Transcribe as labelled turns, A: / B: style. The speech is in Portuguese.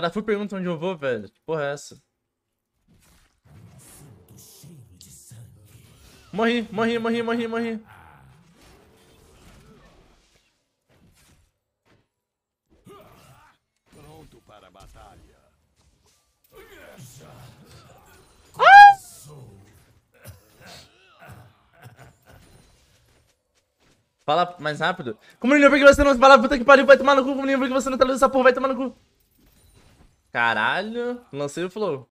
A: cara fui pergunta onde eu vou, velho. Que porra é essa? Morri, morri, morri, morri, morri.
B: Pronto para a batalha.
C: Fala mais rápido. Comuninho, por que você não fala puta que pariu? Vai tomar no cu, comuninho, por que você não tá lendo essa porra? Vai tomar no cu.
D: Caralho, lanceiro falou,